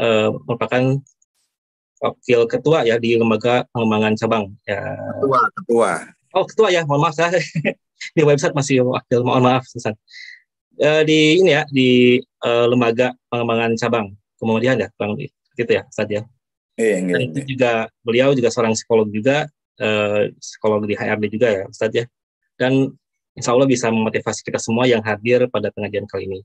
uh, merupakan wakil eh, ketua ya di lembaga pengembangan cabang. Ya. Ketua, ketua. Oh ketua ya, mohon maaf saya di website masih wakil, mohon maaf Uh, di ini ya di uh, lembaga pengembangan cabang kemudian ya bang gitu ya saat ya. Iya, iya, Dan itu iya. juga beliau juga seorang psikolog juga uh, psikolog di HRD juga ya Ustaz ya. Dan Insya Allah bisa memotivasi kita semua yang hadir pada pengajian kali ini.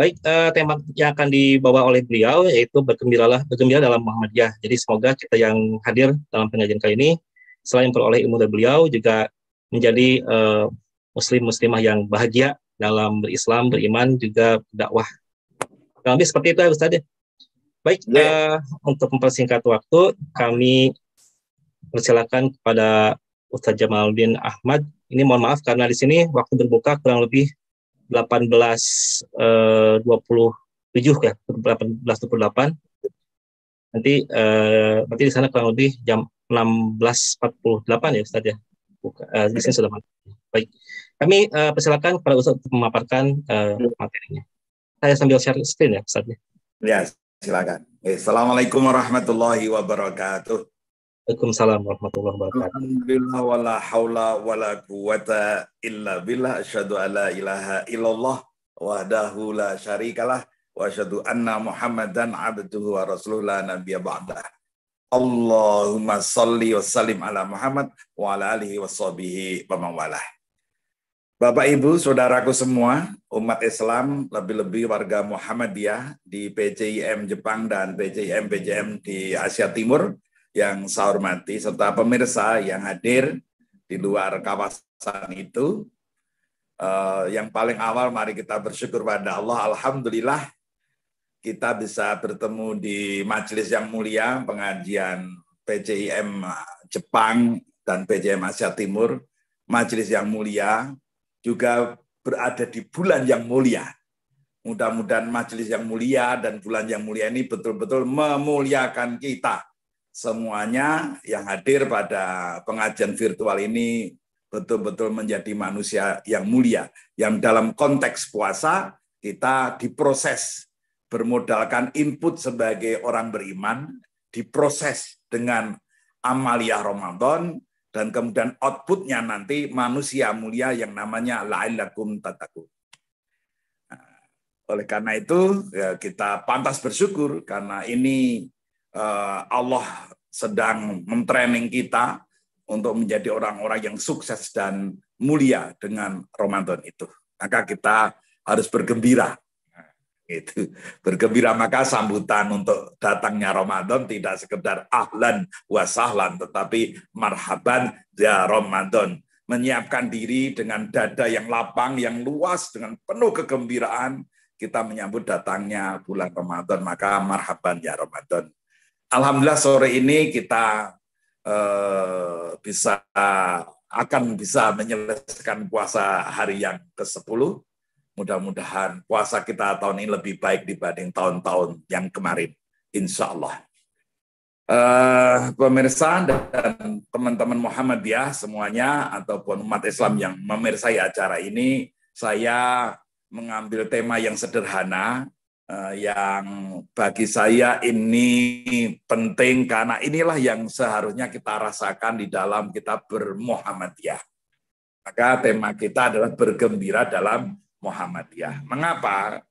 Baik, uh, tema yang akan dibawa oleh beliau yaitu bergembiralah, bergembira dalam Muhammadiyah. Jadi semoga kita yang hadir dalam pengajian kali ini selain peroleh ilmu dari beliau juga menjadi uh, eh, muslim muslimah yang bahagia dalam berislam, beriman juga dakwah. kami seperti itu ya Ustaz. Ya? Baik, ya. uh, untuk mempersingkat waktu kami persilakan kepada Ustaz Jamaluddin Ahmad. Ini mohon maaf karena di sini waktu berbuka kurang lebih 1827 eh, ya 1828 nanti uh, eh, berarti di sana kurang lebih jam 16.48 ya Ustaz ya Buka, uh, di sini sudah mati. baik kami uh, persilakan kepada Ustaz untuk memaparkan uh, materinya saya sambil share screen ya Ustaz ya, ya silakan Assalamualaikum warahmatullahi wabarakatuh Waalaikumsalam warahmatullahi wabarakatuh. Alhamdulillah hawla wa la quwata illa billah Asyadu ala ilaha illallah wahdahu la syarikalah wa asyadu anna Muhammadan abduhu wa rasuluhu la nabiya ba'dah. Allahumma salli wa salim ala Muhammad wa ala alihi wa sahbihi wa mawalah. Bapak Ibu, saudaraku semua, umat Islam, lebih-lebih warga Muhammadiyah di PCIM Jepang dan PCIM pjm di Asia Timur, yang saya hormati serta pemirsa yang hadir di luar kawasan itu. Eh, yang paling awal mari kita bersyukur pada Allah. Alhamdulillah kita bisa bertemu di majelis yang mulia pengajian PCIM Jepang dan PCIM Asia Timur. Majelis yang mulia juga berada di bulan yang mulia. Mudah-mudahan majelis yang mulia dan bulan yang mulia ini betul-betul memuliakan kita semuanya yang hadir pada pengajian virtual ini betul-betul menjadi manusia yang mulia. Yang dalam konteks puasa, kita diproses bermodalkan input sebagai orang beriman, diproses dengan amalia Ramadan, dan kemudian outputnya nanti manusia mulia yang namanya la'ilakum tataku. Nah, oleh karena itu, ya kita pantas bersyukur karena ini Eh, Allah sedang mentraining kita untuk menjadi orang-orang yang sukses dan mulia dengan Ramadan itu. Maka kita harus bergembira. Itu bergembira maka sambutan untuk datangnya Ramadan tidak sekedar ahlan wa sahlan tetapi marhaban ya Ramadan menyiapkan diri dengan dada yang lapang yang luas dengan penuh kegembiraan kita menyambut datangnya bulan Ramadan maka marhaban ya Ramadan Alhamdulillah sore ini kita eh, bisa akan bisa menyelesaikan puasa hari yang ke-10. Mudah-mudahan puasa kita tahun ini lebih baik dibanding tahun-tahun yang kemarin. Insya Allah. Uh, eh, pemirsa dan teman-teman Muhammadiyah semuanya ataupun umat Islam yang memirsai acara ini, saya mengambil tema yang sederhana Eh, yang bagi saya ini penting karena inilah yang seharusnya kita rasakan di dalam kita bermuhammadiyah. Maka tema kita adalah bergembira dalam Muhammadiyah. Mengapa?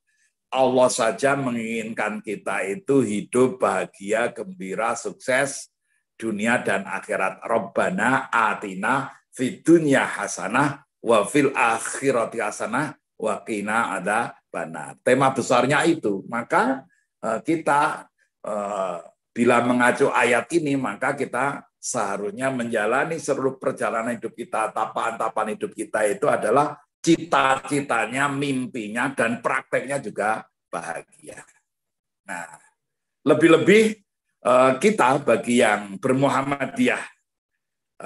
Allah saja menginginkan kita itu hidup bahagia, gembira, sukses dunia dan akhirat. Rabbana atina fid hasanah wa fil akhirati hasanah wa qina ada benar. Tema besarnya itu. Maka eh, kita eh, bila mengacu ayat ini maka kita seharusnya menjalani seluruh perjalanan hidup kita, tapan tapan hidup kita itu adalah cita-citanya, mimpinya, dan prakteknya juga bahagia. Nah, lebih-lebih eh, kita bagi yang bermuhammadiyah,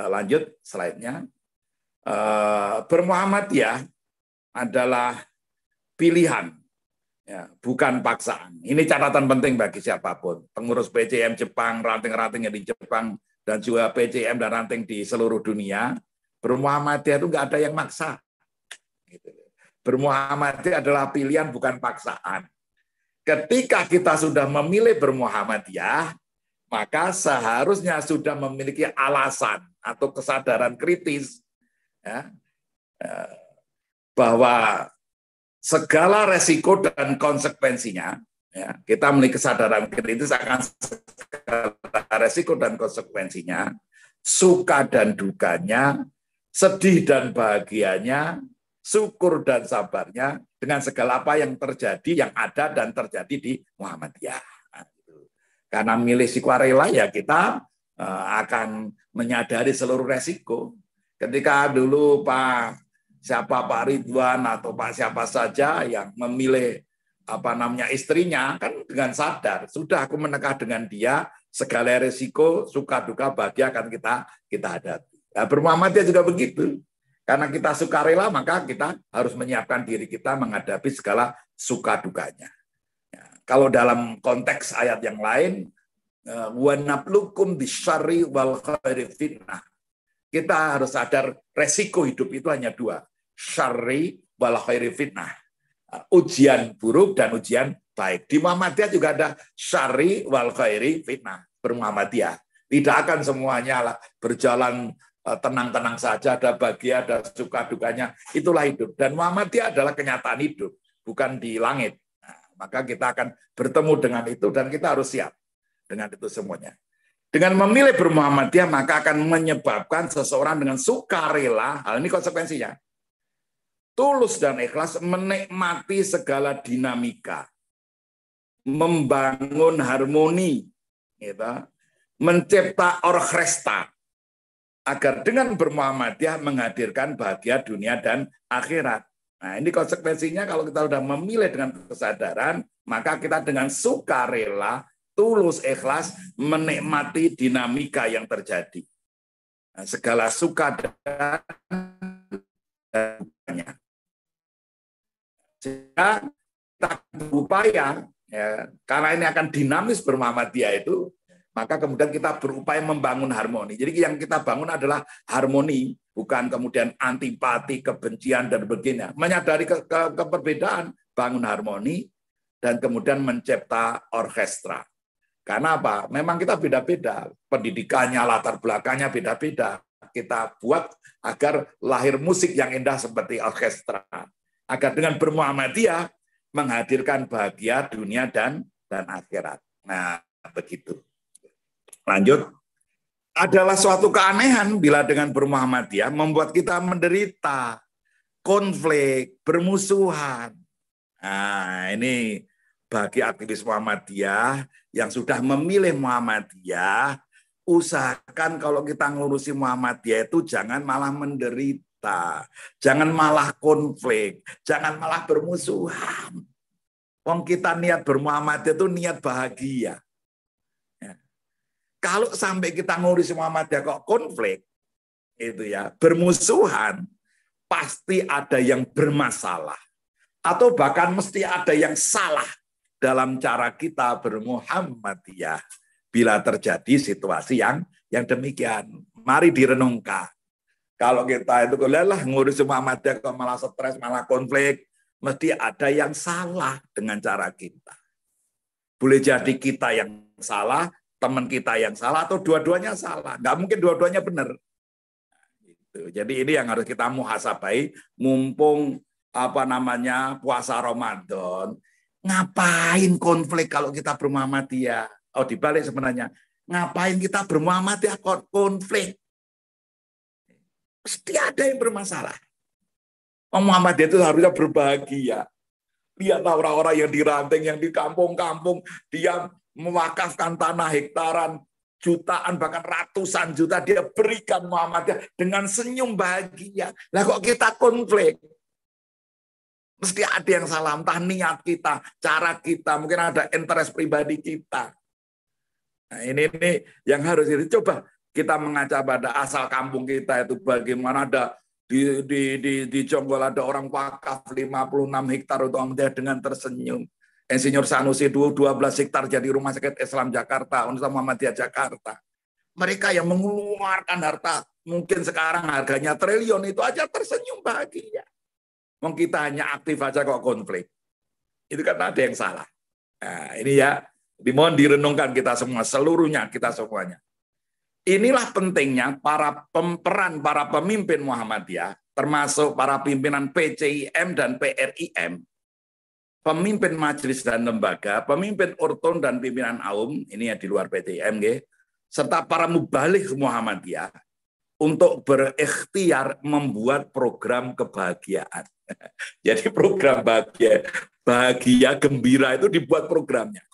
lanjut slide-nya, bermuhammadiyah adalah pilihan, ya, bukan paksaan. Ini catatan penting bagi siapapun. Pengurus PCM Jepang, ranting-rantingnya di Jepang, dan juga PCM dan ranting di seluruh dunia, bermuhammadiyah itu nggak ada yang maksa. Gitu. Bermuhammadiyah adalah pilihan bukan paksaan. Ketika kita sudah memilih bermuhammadiyah, maka seharusnya sudah memiliki alasan atau kesadaran kritis ya, eh, bahwa segala resiko dan konsekuensinya ya, kita memiliki kesadaran kritis akan segala resiko dan konsekuensinya suka dan dukanya sedih dan bahagianya syukur dan sabarnya dengan segala apa yang terjadi yang ada dan terjadi di Muhammadiyah nah, gitu. karena milih sikuarela ya kita eh, akan menyadari seluruh resiko ketika dulu Pak siapa Pak Ridwan atau Pak siapa saja yang memilih apa namanya istrinya kan dengan sadar sudah aku menekah dengan dia segala resiko suka duka bahagia akan kita kita hadapi. Nah, dia juga begitu. Karena kita suka rela maka kita harus menyiapkan diri kita menghadapi segala suka dukanya. Ya, kalau dalam konteks ayat yang lain e, wanaplukum bisyari wal khairi fitnah. Kita harus sadar resiko hidup itu hanya dua syari wal khairi fitnah. Ujian buruk dan ujian baik. Di Muhammadiyah juga ada syari wal khairi fitnah. Bermuhammadiyah. Tidak akan semuanya berjalan eh, tenang-tenang saja, ada bahagia, ada suka dukanya. Itulah hidup. Dan Muhammadiyah adalah kenyataan hidup, bukan di langit. Nah, maka kita akan bertemu dengan itu dan kita harus siap dengan itu semuanya. Dengan memilih bermuhammadiyah maka akan menyebabkan seseorang dengan sukarela, hal ini konsekuensinya, tulus dan ikhlas menikmati segala dinamika, membangun harmoni, gitu, mencipta orkestra agar dengan bermuhammadiyah menghadirkan bahagia dunia dan akhirat. Nah, ini konsekuensinya kalau kita sudah memilih dengan kesadaran, maka kita dengan sukarela, tulus, ikhlas menikmati dinamika yang terjadi. Nah, segala suka dan banyak sehingga kita berupaya, ya, karena ini akan dinamis bermahmadiyah itu, maka kemudian kita berupaya membangun harmoni. Jadi yang kita bangun adalah harmoni, bukan kemudian antipati, kebencian, dan sebagainya. Menyadari ke, ke, keperbedaan, bangun harmoni, dan kemudian mencipta orkestra. Karena apa? Memang kita beda-beda. Pendidikannya, latar belakangnya beda-beda. Kita buat agar lahir musik yang indah seperti orkestra agar dengan bermuhammadiyah menghadirkan bahagia dunia dan dan akhirat. Nah, begitu. Lanjut. Adalah suatu keanehan bila dengan bermuhammadiyah membuat kita menderita, konflik, bermusuhan. Nah, ini bagi aktivis Muhammadiyah yang sudah memilih Muhammadiyah, usahakan kalau kita ngurusi Muhammadiyah itu jangan malah menderita kita. Jangan malah konflik, jangan malah bermusuhan. Wong kita niat bermuhammadiyah itu niat bahagia. Ya. Kalau sampai kita ngurus ya kok konflik, itu ya bermusuhan, pasti ada yang bermasalah. Atau bahkan mesti ada yang salah dalam cara kita bermuhammadiyah bila terjadi situasi yang yang demikian. Mari direnungkan. Kalau kita itu lah ngurus semua mati kok malah stres, malah konflik, mesti ada yang salah dengan cara kita. Boleh jadi kita yang salah, teman kita yang salah, atau dua-duanya salah. Nggak mungkin dua-duanya benar. Gitu. Jadi ini yang harus kita muhasabai, mumpung apa namanya puasa Ramadan, ngapain konflik kalau kita bermuhammadiyah? Ya? Oh dibalik sebenarnya, ngapain kita bermuhammadiyah konflik? Pasti ada yang bermasalah. Oh, Muhammadiyah itu harusnya berbahagia. Lihatlah orang-orang yang diranting, yang di kampung-kampung, dia mewakafkan tanah hektaran, jutaan bahkan ratusan juta dia berikan Muhammadiyah dengan senyum bahagia. Lah kok kita konflik? Mesti ada yang salah, entah niat kita, cara kita, mungkin ada interest pribadi kita. Nah, ini, ini yang harus ini. coba kita mengajak pada asal kampung kita itu bagaimana ada di di di, di Jonggol ada orang wakaf 56 hektar untuk Ahmadiyah dengan tersenyum. Insinyur Sanusi 12 hektar jadi rumah sakit Islam Jakarta, Universitas Muhammadiyah Jakarta. Mereka yang mengeluarkan harta mungkin sekarang harganya triliun itu aja tersenyum bahagia. Mungkin kita hanya aktif aja kok konflik. Itu kan ada yang salah. Nah, ini ya dimohon direnungkan kita semua seluruhnya kita semuanya. Inilah pentingnya para pemeran, para pemimpin Muhammadiyah, termasuk para pimpinan PCIM dan PRIM, pemimpin majelis dan lembaga, pemimpin urton dan pimpinan aum, ini ya di luar PTIM, ya, serta para mubalik Muhammadiyah untuk berikhtiar membuat program kebahagiaan. Jadi program bahagia, bahagia gembira itu dibuat programnya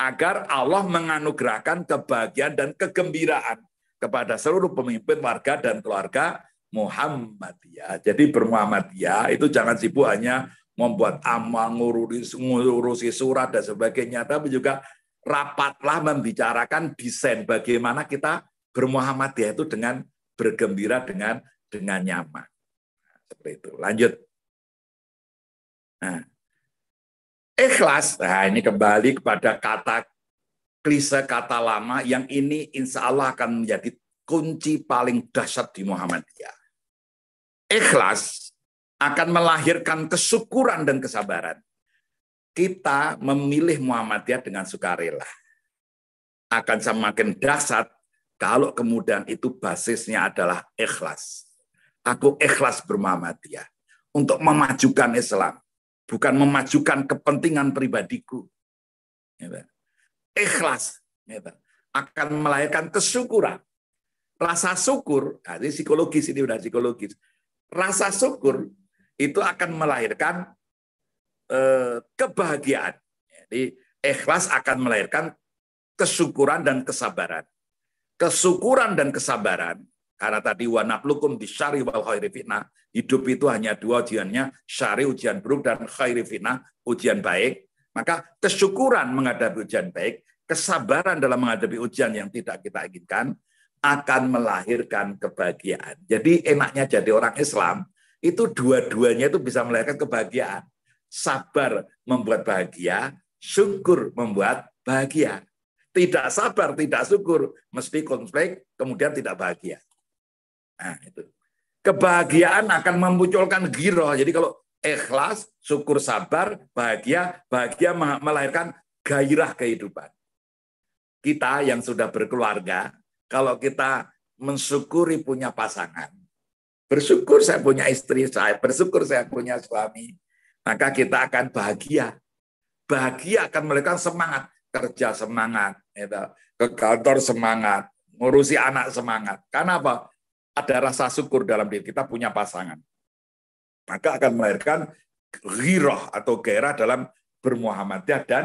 agar Allah menganugerahkan kebahagiaan dan kegembiraan kepada seluruh pemimpin warga dan keluarga Muhammadiyah. Jadi bermuhammadiyah itu jangan sibuk hanya membuat amal, ngurusi, ngurusi surat dan sebagainya, tapi juga rapatlah membicarakan desain bagaimana kita bermuhammadiyah itu dengan bergembira dengan dengan nyaman. Seperti itu. Lanjut. Nah, Ikhlas, nah ini kembali kepada kata klise kata lama yang ini insya Allah akan menjadi kunci paling dahsyat di Muhammadiyah. Ikhlas akan melahirkan kesyukuran dan kesabaran. Kita memilih Muhammadiyah dengan sukarela. Akan semakin dahsyat kalau kemudian itu basisnya adalah ikhlas. Aku ikhlas bermuhammadiyah untuk memajukan Islam bukan memajukan kepentingan pribadiku. Ya, ikhlas ya, akan melahirkan kesyukuran. Rasa syukur, nah ini psikologis ini udah psikologis. Rasa syukur itu akan melahirkan eh, kebahagiaan. Jadi ikhlas akan melahirkan kesyukuran dan kesabaran. Kesyukuran dan kesabaran karena tadi plukum di syari wal khairi fitnah. Hidup itu hanya dua ujiannya, syari ujian buruk dan khairi fitnah, ujian baik. Maka kesyukuran menghadapi ujian baik, kesabaran dalam menghadapi ujian yang tidak kita inginkan, akan melahirkan kebahagiaan. Jadi enaknya jadi orang Islam, itu dua-duanya itu bisa melahirkan kebahagiaan. Sabar membuat bahagia, syukur membuat bahagia. Tidak sabar, tidak syukur, mesti konflik, kemudian tidak bahagia. Nah, itu. Kebahagiaan akan memunculkan giro. Jadi kalau ikhlas, syukur sabar, bahagia, bahagia melahirkan gairah kehidupan. Kita yang sudah berkeluarga, kalau kita mensyukuri punya pasangan, bersyukur saya punya istri saya, bersyukur saya punya suami, maka kita akan bahagia. Bahagia akan melahirkan semangat, kerja semangat, gitu. ke kantor semangat, ngurusi anak semangat. Karena apa? ada rasa syukur dalam diri kita punya pasangan. Maka akan melahirkan giroh atau gairah dalam bermuhammadiyah dan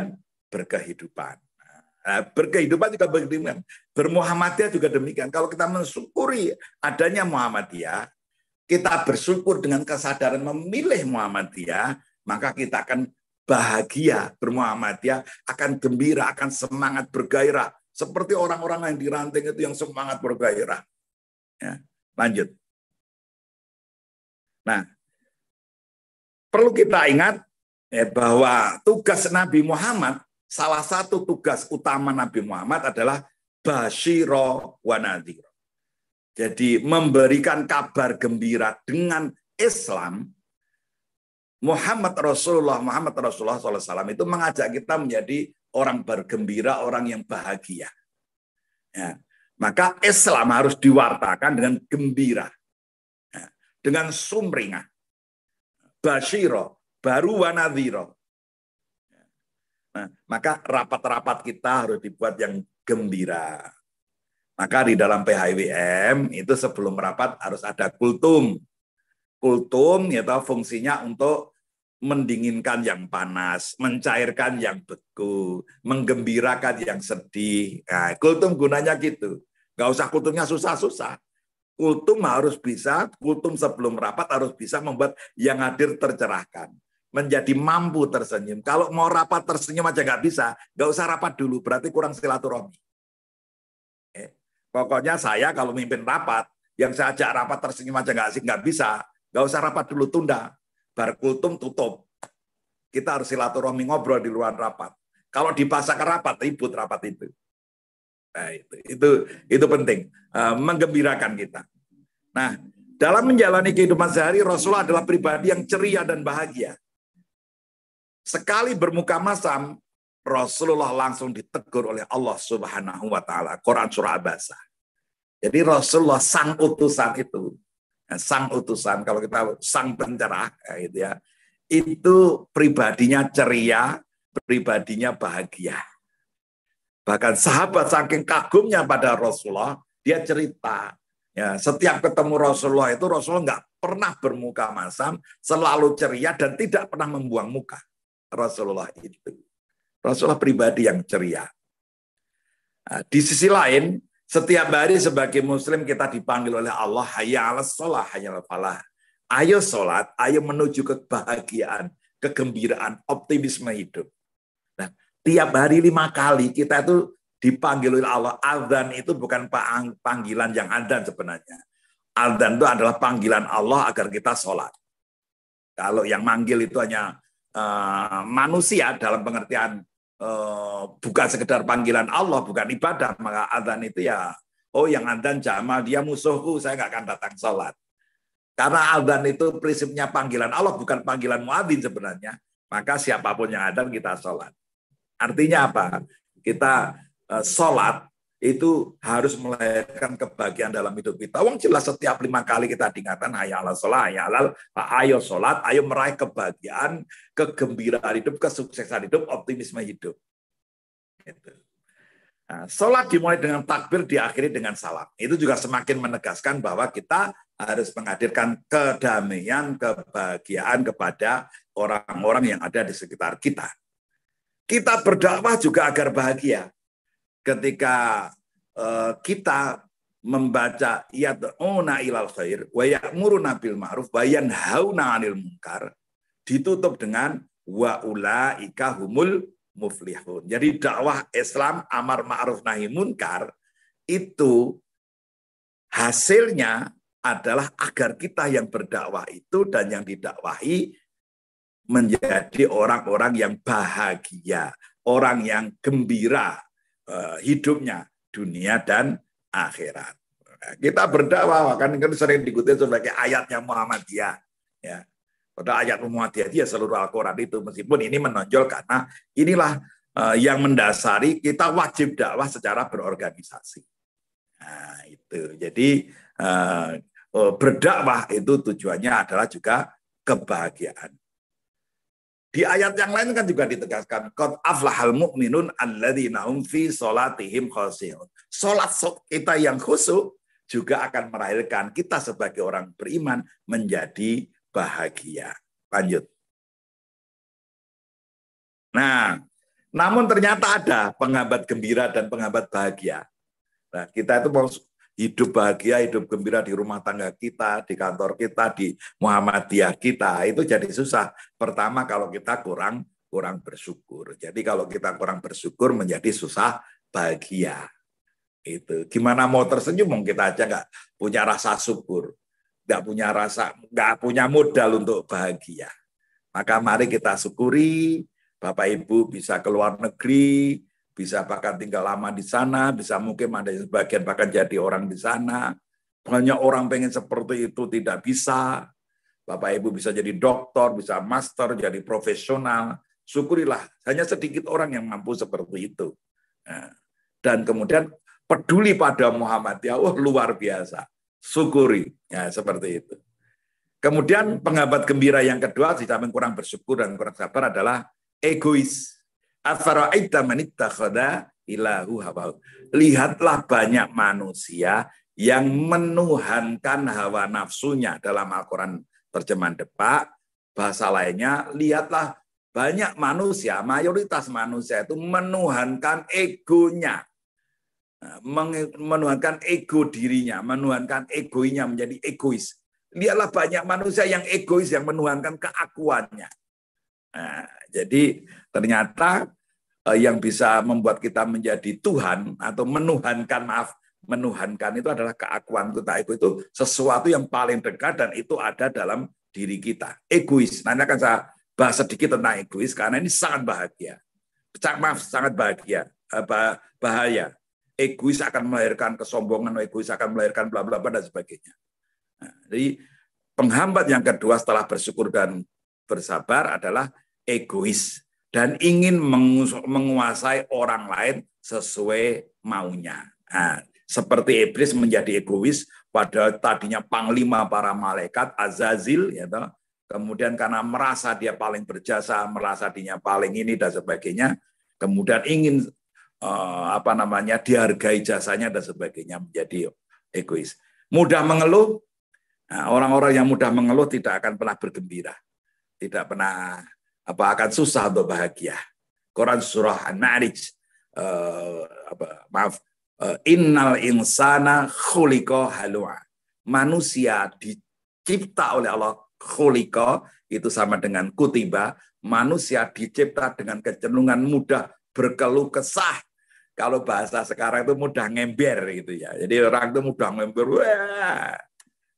berkehidupan. Nah, berkehidupan juga demikian. Bermuhammadiyah juga demikian. Kalau kita mensyukuri adanya Muhammadiyah, kita bersyukur dengan kesadaran memilih Muhammadiyah, maka kita akan bahagia bermuhammadiyah, akan gembira, akan semangat bergairah. Seperti orang-orang yang diranting itu yang semangat bergairah. Ya. Lanjut. Nah, perlu kita ingat eh, bahwa tugas Nabi Muhammad, salah satu tugas utama Nabi Muhammad adalah bashiro wa Jadi memberikan kabar gembira dengan Islam, Muhammad Rasulullah Muhammad Rasulullah SAW itu mengajak kita menjadi orang bergembira, orang yang bahagia. Ya. Maka Islam harus diwartakan dengan gembira, ya, dengan sumringah. basiro, baru wanadhiro. Ya, nah, maka rapat-rapat kita harus dibuat yang gembira. Maka di dalam PHIWM itu sebelum rapat harus ada kultum. Kultum yaitu fungsinya untuk mendinginkan yang panas, mencairkan yang beku, menggembirakan yang sedih. Nah, kultum gunanya gitu. Gak usah kultumnya susah-susah. Kultum harus bisa, kultum sebelum rapat harus bisa membuat yang hadir tercerahkan. Menjadi mampu tersenyum. Kalau mau rapat tersenyum aja nggak bisa, gak usah rapat dulu, berarti kurang silaturahmi. Eh, pokoknya saya kalau mimpin rapat, yang saya ajak rapat tersenyum aja nggak sih, nggak bisa. gak usah rapat dulu, tunda bar kultum tutup. Kita harus silaturahmi ngobrol di luar rapat. Kalau dipaksa ke rapat, ribut rapat itu. Nah, itu, itu itu penting, E, menggembirakan kita. Nah, dalam menjalani kehidupan sehari, Rasulullah adalah pribadi yang ceria dan bahagia. Sekali bermuka masam, Rasulullah langsung ditegur oleh Allah Subhanahu wa taala. Quran surah Abasa. Jadi Rasulullah sang utusan itu sang utusan kalau kita sang pencerah gitu ya itu pribadinya ceria pribadinya bahagia bahkan sahabat saking kagumnya pada Rasulullah dia cerita ya setiap ketemu Rasulullah itu Rasulullah nggak pernah bermuka masam selalu ceria dan tidak pernah membuang muka Rasulullah itu Rasulullah pribadi yang ceria nah, di sisi lain setiap hari sebagai muslim kita dipanggil oleh Allah, hayya 'alas shalah hayya 'alal falah. Ayo sholat, ayo menuju kebahagiaan, kegembiraan, optimisme hidup. Nah, tiap hari lima kali kita itu dipanggil oleh Allah. aldan itu bukan panggilan yang adzan sebenarnya. Aldan itu adalah panggilan Allah agar kita sholat. Kalau yang manggil itu hanya uh, manusia dalam pengertian Eh, bukan sekedar panggilan Allah, bukan ibadah, maka adzan itu ya, oh yang adzan jamal, dia musuhku, saya nggak akan datang sholat. Karena adzan itu prinsipnya panggilan Allah, bukan panggilan muadzin sebenarnya. Maka siapapun yang adzan kita sholat. Artinya apa? Kita eh, sholat itu harus melahirkan kebahagiaan dalam hidup kita. Wong jelas setiap lima kali kita diingatkan, Hayalal sholat, ayo ayo sholat, ayo meraih kebahagiaan, kegembiraan hidup, kesuksesan hidup, optimisme hidup. Gitu. Nah, sholat dimulai dengan takbir, diakhiri dengan salam. Itu juga semakin menegaskan bahwa kita harus menghadirkan kedamaian, kebahagiaan kepada orang-orang yang ada di sekitar kita. Kita berdakwah juga agar bahagia ketika uh, kita membaca yad'una ilal khair wa ya'muruna bil ma'ruf wa yanhauna 'anil munkar ditutup dengan wa ulaika humul muflihun. Jadi dakwah Islam amar ma'ruf nahi munkar itu hasilnya adalah agar kita yang berdakwah itu dan yang didakwahi menjadi orang-orang yang bahagia, orang yang gembira, Eh, hidupnya dunia dan akhirat. Nah, kita berdakwah kan kan sering dikutip sebagai ayatnya Muhammadiyah. Ya. Pada ayat Muhammadiyah dia seluruh Al-Quran itu meskipun ini menonjol karena inilah eh, yang mendasari kita wajib dakwah secara berorganisasi. Nah, itu. Jadi eh, oh, berdakwah itu tujuannya adalah juga kebahagiaan. Di ayat yang lain kan juga ditegaskan, qad aflahal mu'minun alladzina hum fi sholatihim khashi'un. Salat kita yang khusyuk juga akan merahilkan kita sebagai orang beriman menjadi bahagia. Lanjut. Nah, namun ternyata ada penghambat gembira dan penghambat bahagia. Nah, kita itu hidup bahagia, hidup gembira di rumah tangga kita, di kantor kita, di Muhammadiyah kita, itu jadi susah. Pertama kalau kita kurang kurang bersyukur. Jadi kalau kita kurang bersyukur menjadi susah bahagia. Itu gimana mau tersenyum kita aja nggak punya rasa syukur, nggak punya rasa, nggak punya modal untuk bahagia. Maka mari kita syukuri Bapak Ibu bisa keluar negeri, bisa bahkan tinggal lama di sana, bisa mungkin ada sebagian bahkan jadi orang di sana. Banyak orang pengen seperti itu tidak bisa. Bapak Ibu bisa jadi dokter, bisa master, jadi profesional. Syukurilah, hanya sedikit orang yang mampu seperti itu. Nah, dan kemudian peduli pada Muhammad ya wah luar biasa. Syukuri, ya seperti itu. Kemudian penghambat gembira yang kedua, samping kurang bersyukur dan kurang sabar adalah egois ilahu Lihatlah banyak manusia yang menuhankan hawa nafsunya dalam Al-Qur'an terjemahan depak bahasa lainnya lihatlah banyak manusia mayoritas manusia itu menuhankan egonya nah, menuhankan ego dirinya menuhankan egoinya menjadi egois lihatlah banyak manusia yang egois yang menuhankan keakuannya nah, jadi ternyata Eh, yang bisa membuat kita menjadi Tuhan atau menuhankan maaf menuhankan itu adalah keakuan kita ego itu sesuatu yang paling dekat dan itu ada dalam diri kita egois nanti akan saya bahas sedikit tentang egois karena ini sangat bahagia Cak maaf sangat bahagia eh, bahaya egois akan melahirkan kesombongan egois akan melahirkan bla bla bla dan sebagainya nah, jadi penghambat yang kedua setelah bersyukur dan bersabar adalah egois dan ingin menguasai orang lain sesuai maunya. Nah, seperti iblis menjadi egois, pada tadinya panglima para malaikat Azazil, ya kemudian karena merasa dia paling berjasa, merasa dia paling ini dan sebagainya, kemudian ingin uh, apa namanya dihargai jasanya dan sebagainya menjadi egois. Mudah mengeluh, nah, orang-orang nah, yang mudah mengeluh tidak akan pernah bergembira, tidak pernah apa akan susah untuk bahagia. Quran surah An-Na'rij uh, apa, maaf uh, innal insana khuliqa halua. Manusia dicipta oleh Allah khuliqa itu sama dengan kutiba. Manusia dicipta dengan kecenderungan mudah berkeluh kesah. Kalau bahasa sekarang itu mudah ngember gitu ya. Jadi orang itu mudah ngember. Wah,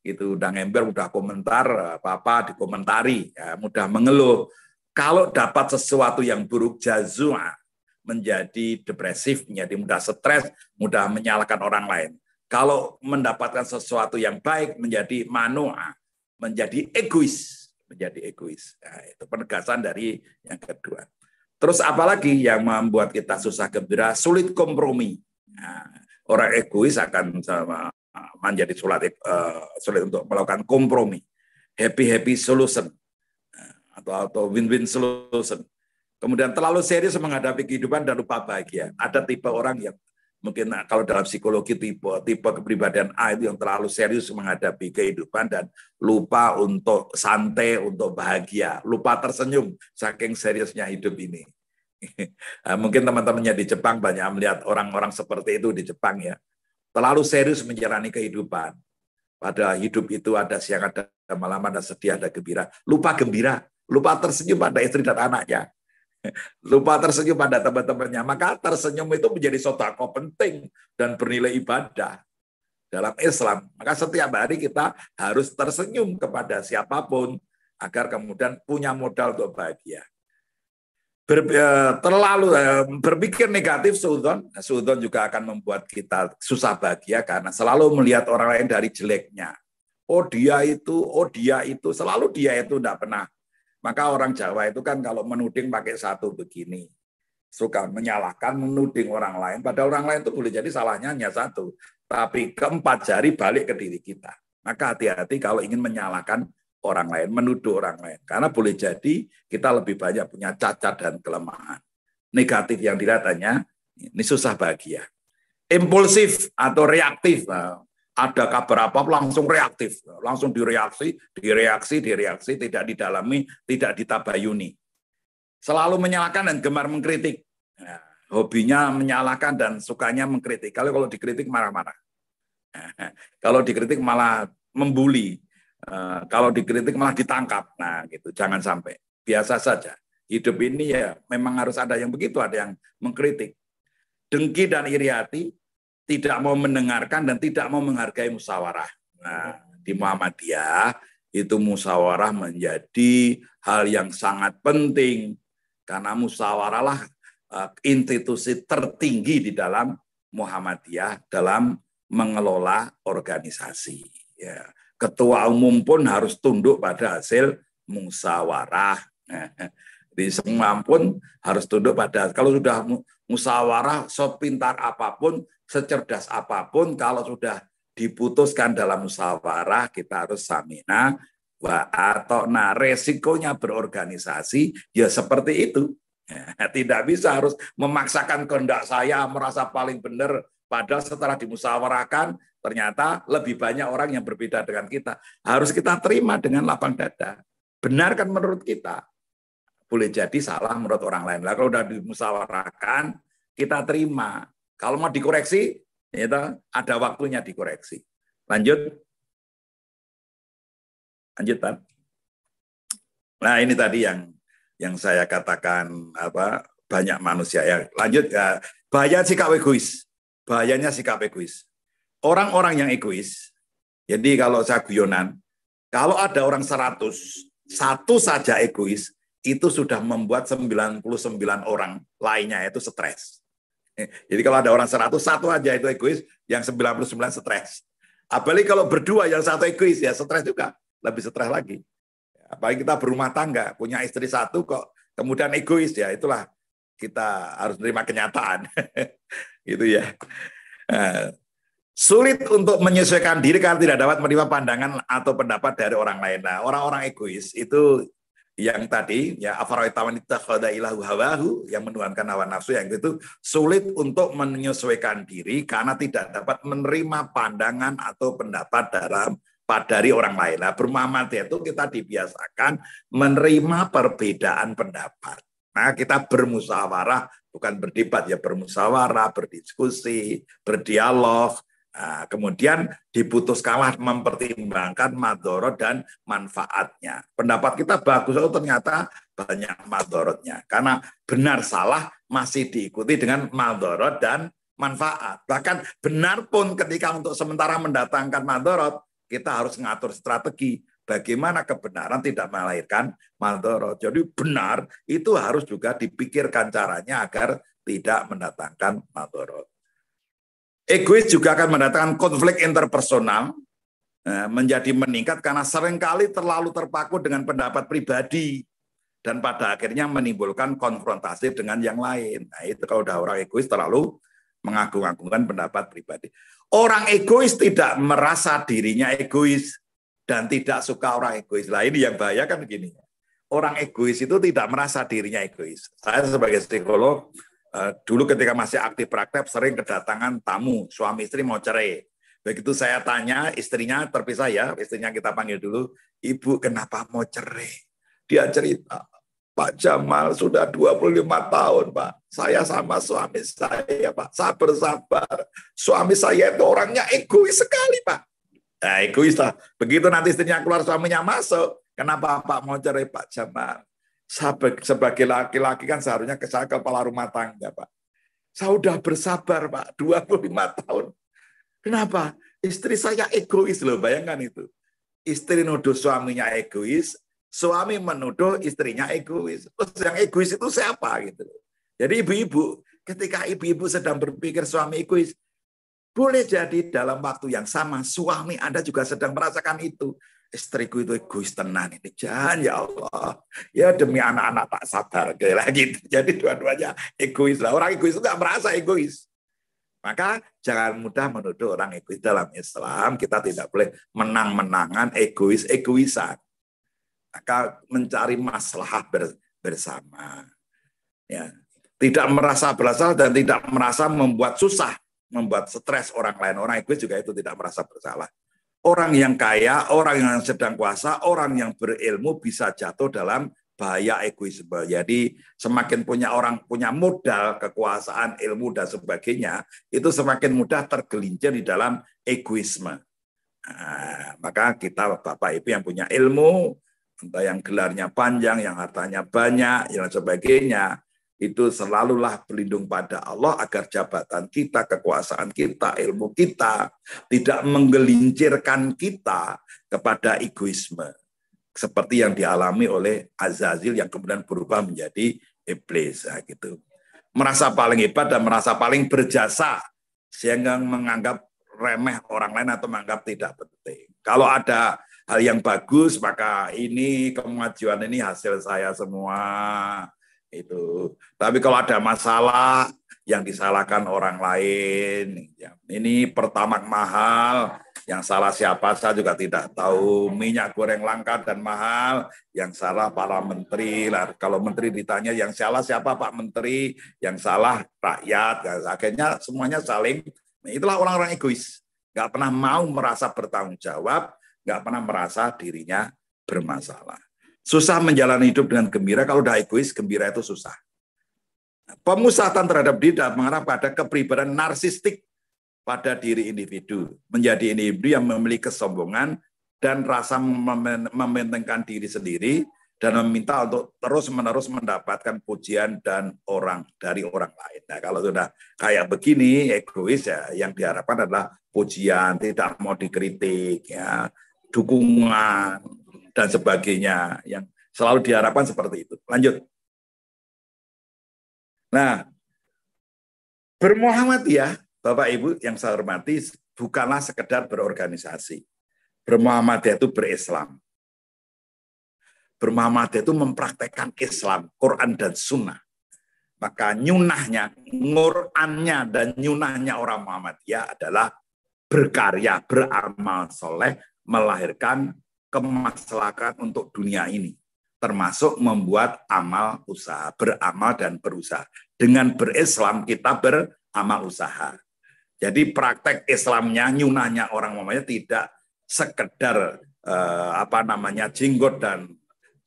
gitu udah ngember, udah komentar apa-apa dikomentari, ya, mudah mengeluh kalau dapat sesuatu yang buruk jazua menjadi depresif, menjadi mudah stres, mudah menyalahkan orang lain. Kalau mendapatkan sesuatu yang baik menjadi manua, menjadi egois, menjadi egois. Nah, itu penegasan dari yang kedua. Terus apalagi yang membuat kita susah gembira, sulit kompromi. Nah, orang egois akan menjadi sulit uh, sulit untuk melakukan kompromi. Happy happy solution atau win-win solution. Kemudian terlalu serius menghadapi kehidupan dan lupa bahagia. Ada tipe orang yang mungkin kalau dalam psikologi tipe tipe kepribadian A itu yang terlalu serius menghadapi kehidupan dan lupa untuk santai, untuk bahagia, lupa tersenyum saking seriusnya hidup ini. Ah, mungkin teman-temannya di Jepang banyak melihat orang-orang seperti itu di Jepang ya. Terlalu serius menjalani kehidupan. Pada hidup itu ada siang, ada malam, ada sedih, ada gembira. Lupa gembira. Lupa tersenyum pada istri dan anaknya. Lupa tersenyum pada teman-temannya. Maka tersenyum itu menjadi sotako penting dan bernilai ibadah dalam Islam. Maka setiap hari kita harus tersenyum kepada siapapun agar kemudian punya modal untuk bahagia. Ber, eh, terlalu eh, berpikir negatif suudon, nah, suudon juga akan membuat kita susah bahagia karena selalu melihat orang lain dari jeleknya. Oh dia itu, oh dia itu, selalu dia itu tidak pernah maka orang Jawa itu kan kalau menuding pakai satu begini. Suka menyalahkan, menuding orang lain. Padahal orang lain itu boleh jadi salahnya hanya satu. Tapi keempat jari balik ke diri kita. Maka hati-hati kalau ingin menyalahkan orang lain, menuduh orang lain. Karena boleh jadi kita lebih banyak punya cacat dan kelemahan. Negatif yang dilihat hanya, ini susah bahagia. Impulsif atau reaktif. Nah, ada kabar apa langsung reaktif, langsung direaksi, direaksi, direaksi, tidak didalami, tidak ditabayuni. Selalu menyalahkan dan gemar mengkritik. Nah, hobinya menyalahkan dan sukanya mengkritik. Kalau kalau dikritik marah-marah. kalau dikritik malah membuli. Eh, kalau dikritik malah ditangkap. Nah, gitu. Jangan sampai. Biasa saja. Hidup ini ya memang harus ada yang begitu, ada yang mengkritik. Dengki dan iri hati tidak mau mendengarkan dan tidak mau menghargai musyawarah. Nah, di Muhammadiyah itu musyawarah menjadi hal yang sangat penting karena musyawarahlah eh, institusi tertinggi di dalam Muhammadiyah dalam mengelola organisasi. Ya. Ketua umum pun harus tunduk pada hasil musyawarah. Nah, di semua pun harus tunduk pada kalau sudah musyawarah sepintar apapun secerdas apapun kalau sudah diputuskan dalam musyawarah kita harus samina wa atau nah resikonya berorganisasi ya seperti itu ya, tidak bisa harus memaksakan kehendak saya merasa paling benar padahal setelah dimusyawarahkan ternyata lebih banyak orang yang berbeda dengan kita harus kita terima dengan lapang dada benar kan menurut kita boleh jadi salah menurut orang lain lah kalau sudah dimusyawarahkan kita terima kalau mau dikoreksi, itu ya ada waktunya dikoreksi. Lanjut. Lanjut, Pak. Nah, ini tadi yang yang saya katakan apa banyak manusia ya. Lanjut ya, bahaya sikap egois. Bahayanya sikap egois. Orang-orang yang egois, jadi kalau saya guyonan, kalau ada orang seratus satu saja egois, itu sudah membuat 99 orang lainnya itu stres. Jadi kalau ada orang 100, satu aja itu egois, yang 99 stres. Apalagi kalau berdua yang satu egois ya stres juga, lebih stres lagi. Apalagi kita berumah tangga, punya istri satu kok kemudian egois ya itulah kita harus menerima kenyataan. gitu ya. Nah, sulit untuk menyesuaikan diri karena tidak dapat menerima pandangan atau pendapat dari orang lain. Nah, orang-orang egois itu yang tadi ya afaroita ilahu hawahu yang menuhankan hawa nafsu yang itu sulit untuk menyesuaikan diri karena tidak dapat menerima pandangan atau pendapat dalam dari orang lain. Nah, bermamat itu kita dibiasakan menerima perbedaan pendapat. Nah, kita bermusyawarah bukan berdebat ya bermusyawarah, berdiskusi, berdialog Nah, kemudian diputuskanlah mempertimbangkan madorot dan manfaatnya. Pendapat kita bagus, oh ternyata banyak madorotnya. Karena benar salah masih diikuti dengan madorot dan manfaat. Bahkan benar pun ketika untuk sementara mendatangkan madorot, kita harus ngatur strategi bagaimana kebenaran tidak melahirkan madorot. Jadi benar itu harus juga dipikirkan caranya agar tidak mendatangkan madorot. Egois juga akan mendatangkan konflik interpersonal eh, menjadi meningkat karena seringkali terlalu terpaku dengan pendapat pribadi dan pada akhirnya menimbulkan konfrontasi dengan yang lain. Nah, itu kalau udah orang egois terlalu mengagung-agungkan pendapat pribadi. Orang egois tidak merasa dirinya egois dan tidak suka orang egois. lain. ini yang bahaya kan begini. Orang egois itu tidak merasa dirinya egois. Saya sebagai psikolog Eh, dulu ketika masih aktif praktek sering kedatangan tamu suami istri mau cerai. Begitu saya tanya istrinya terpisah ya, istrinya kita panggil dulu, ibu kenapa mau cerai? Dia cerita, Pak Jamal sudah 25 tahun Pak, saya sama suami saya Pak, sabar-sabar. Suami saya itu orangnya egois sekali Pak. Nah, egois lah. Begitu nanti istrinya keluar suaminya masuk, kenapa Pak mau cerai Pak Jamal? sebagai laki-laki kan seharusnya saya kepala rumah tangga, Pak. Saya sudah bersabar, Pak, 25 tahun. Kenapa? Istri saya egois loh, bayangkan itu. Istri nuduh suaminya egois, suami menuduh istrinya egois. Terus yang egois itu siapa gitu. Jadi ibu-ibu, ketika ibu-ibu sedang berpikir suami egois, boleh jadi dalam waktu yang sama suami Anda juga sedang merasakan itu istriku itu egois tenan ini jangan ya Allah ya demi anak-anak tak sabar kayak gitu jadi dua-duanya egois lah orang egois itu nggak merasa egois maka jangan mudah menuduh orang egois dalam Islam kita tidak boleh menang-menangan egois egoisan maka mencari masalah bersama ya tidak merasa bersalah dan tidak merasa membuat susah membuat stres orang lain orang egois juga itu tidak merasa bersalah Orang yang kaya, orang yang sedang kuasa, orang yang berilmu bisa jatuh dalam bahaya egoisme. Jadi semakin punya orang punya modal kekuasaan, ilmu dan sebagainya, itu semakin mudah tergelincir di dalam egoisme. Nah, maka kita Bapak Ibu yang punya ilmu, entah yang gelarnya panjang, yang hartanya banyak, dan sebagainya, itu selalulah berlindung pada Allah agar jabatan kita, kekuasaan kita, ilmu kita tidak menggelincirkan kita kepada egoisme. Seperti yang dialami oleh Azazil yang kemudian berubah menjadi iblis. gitu. Merasa paling hebat dan merasa paling berjasa sehingga menganggap remeh orang lain atau menganggap tidak penting. Kalau ada hal yang bagus, maka ini kemajuan ini hasil saya semua itu. Tapi kalau ada masalah yang disalahkan orang lain, ya, ini pertama mahal, yang salah siapa saya juga tidak tahu. Minyak goreng langka dan mahal, yang salah para menteri. Lah, kalau menteri ditanya yang salah siapa Pak Menteri, yang salah rakyat. dan nah, Akhirnya semuanya saling. Nah, itulah orang-orang egois. Nggak pernah mau merasa bertanggung jawab, nggak pernah merasa dirinya bermasalah. Susah menjalani hidup dengan gembira. Kalau udah egois, gembira itu susah. Pemusatan terhadap diri dapat mengarah pada kepribadian narsistik pada diri individu. Menjadi individu yang memiliki kesombongan dan rasa mementingkan diri sendiri dan meminta untuk terus-menerus mendapatkan pujian dan orang dari orang lain. Nah, kalau sudah kayak begini egois ya yang diharapkan adalah pujian, tidak mau dikritik ya, dukungan, dan sebagainya yang selalu diharapkan seperti itu. Lanjut. Nah, ya Bapak Ibu yang saya hormati, bukanlah sekedar berorganisasi. Bermuhammadiyah itu berislam. Bermuhammadiyah itu mempraktekkan Islam, Quran dan Sunnah. Maka nyunahnya, Qurannya dan nyunahnya orang Muhammadiyah adalah berkarya, beramal soleh, melahirkan kemaslahatan untuk dunia ini, termasuk membuat amal usaha, beramal dan berusaha. Dengan berislam kita beramal usaha. Jadi praktek Islamnya, nyunahnya orang mamanya tidak sekedar eh, apa namanya jinggot dan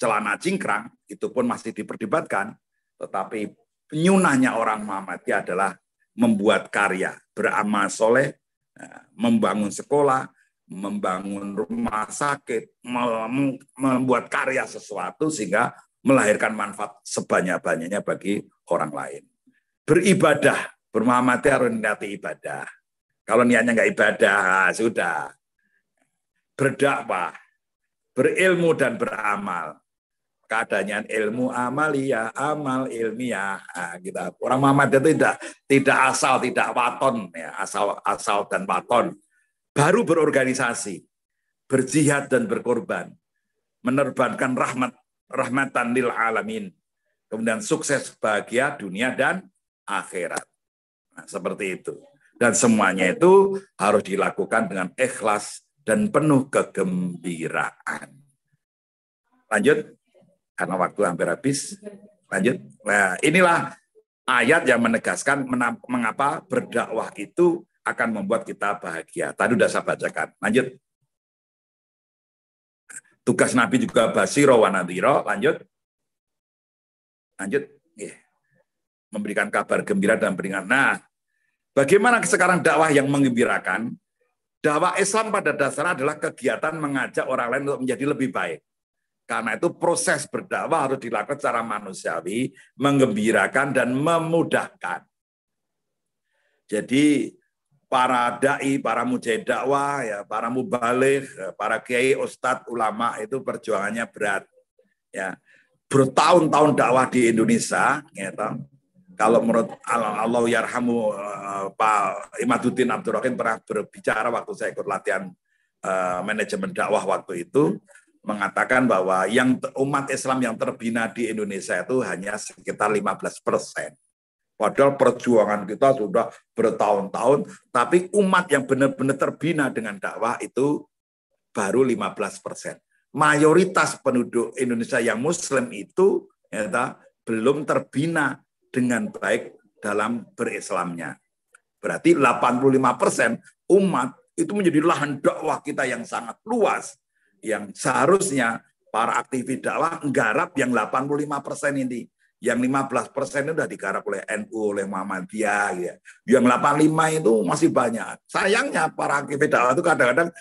celana cingkrang, itu pun masih diperdebatkan. Tetapi nyunahnya orang Muhammadiyah adalah membuat karya, beramal soleh, eh, membangun sekolah, membangun rumah sakit, membuat karya sesuatu sehingga melahirkan manfaat sebanyak-banyaknya bagi orang lain. Beribadah, bermuhammadiyah harus niati ibadah. Kalau niatnya nggak ibadah, sudah. Berdakwah, berilmu dan beramal. Keadaannya ilmu amalia, amal ilmiah. Nah, kita gitu. orang Muhammad itu tidak tidak asal, tidak waton ya, asal asal dan waton baru berorganisasi, berjihad dan berkorban, menerbangkan rahmat rahmatan lil alamin, kemudian sukses bahagia dunia dan akhirat. Nah, seperti itu. Dan semuanya itu harus dilakukan dengan ikhlas dan penuh kegembiraan. Lanjut, karena waktu hampir habis. Lanjut. Nah, inilah ayat yang menegaskan mengapa berdakwah itu akan membuat kita bahagia. Tadi sudah saya bacakan. Lanjut. Tugas Nabi juga basiro wa nadiro. Lanjut. Lanjut. Yeah. Memberikan kabar gembira dan beringat. Nah, bagaimana sekarang dakwah yang mengembirakan? Dakwah Islam pada dasarnya adalah kegiatan mengajak orang lain untuk menjadi lebih baik. Karena itu proses berdakwah harus dilakukan secara manusiawi, mengembirakan dan memudahkan. Jadi para dai, para mujahid dakwah, ya, para mubalik, ya, para kiai, ustadz, ulama itu perjuangannya berat. Ya, bertahun-tahun dakwah di Indonesia, ya, tahu. kalau menurut Allah Yarhamu eh, Pak Imaduddin Abdurrahim pernah berbicara waktu saya ikut latihan uh, manajemen dakwah waktu itu mengatakan bahwa yang umat Islam yang terbina di Indonesia itu hanya sekitar 15 persen. Padahal perjuangan kita sudah bertahun-tahun, tapi umat yang benar-benar terbina dengan dakwah itu baru 15 persen. Mayoritas penduduk Indonesia yang Muslim itu ya, belum terbina dengan baik dalam berislamnya. Berarti 85 persen umat itu menjadi lahan dakwah kita yang sangat luas. Yang seharusnya para aktivis dakwah menggarap yang 85 persen ini. Yang 15 persen itu sudah digarap oleh NU, oleh Muhammadiyah. Gitu ya. Yang 85 itu masih banyak. Sayangnya para aktivis itu kadang-kadang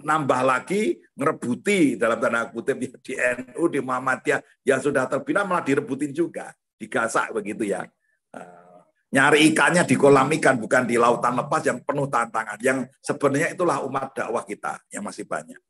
nambah lagi, ngerebuti dalam tanda kutip ya, di NU, di Muhammadiyah yang sudah terbina malah direbutin juga. Digasak begitu ya. Eh, nyari ikannya di kolam ikan, bukan di lautan lepas yang penuh tantangan. Yang sebenarnya itulah umat dakwah kita yang masih banyak.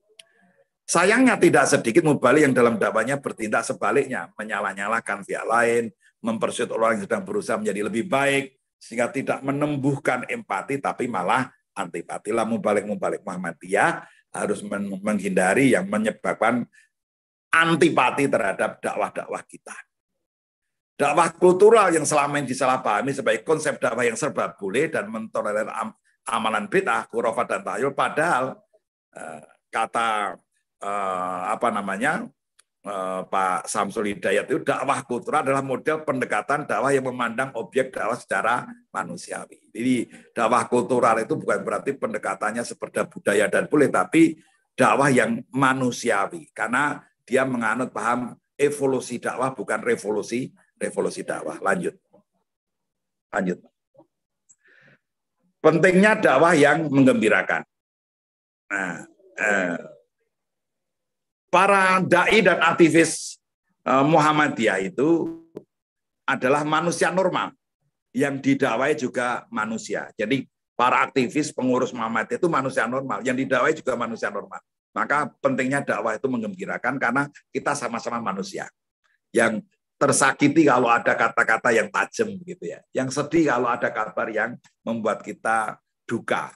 Sayangnya tidak sedikit mubalik yang dalam dakwanya bertindak sebaliknya, menyalah-nyalakan pihak lain, mempersulit orang yang sedang berusaha menjadi lebih baik, sehingga tidak menembuhkan empati, tapi malah antipati. Lah mubalik-mubalik Muhammadiyah harus menghindari yang menyebabkan antipati terhadap dakwah-dakwah kita. Dakwah kultural yang selama ini disalahpahami sebagai konsep dakwah yang serba boleh dan mentoleran am amalan bid'ah, kurva dan tahayul, padahal eh, kata eh, apa namanya eh, Pak Samsul Hidayat itu dakwah kultural adalah model pendekatan dakwah yang memandang objek dakwah secara manusiawi. Jadi dakwah kultural itu bukan berarti pendekatannya seperti budaya dan boleh, tapi dakwah yang manusiawi karena dia menganut paham evolusi dakwah bukan revolusi revolusi dakwah. Lanjut. Lanjut. Pentingnya dakwah yang menggembirakan. Nah, eh, para dai dan aktivis eh, Muhammadiyah itu adalah manusia normal yang didakwai juga manusia. Jadi para aktivis pengurus Muhammadiyah itu manusia normal, yang didakwai juga manusia normal. Maka pentingnya dakwah itu menggembirakan karena kita sama-sama manusia. Yang tersakiti kalau ada kata-kata yang tajam gitu ya. Yang sedih kalau ada kabar yang membuat kita duka.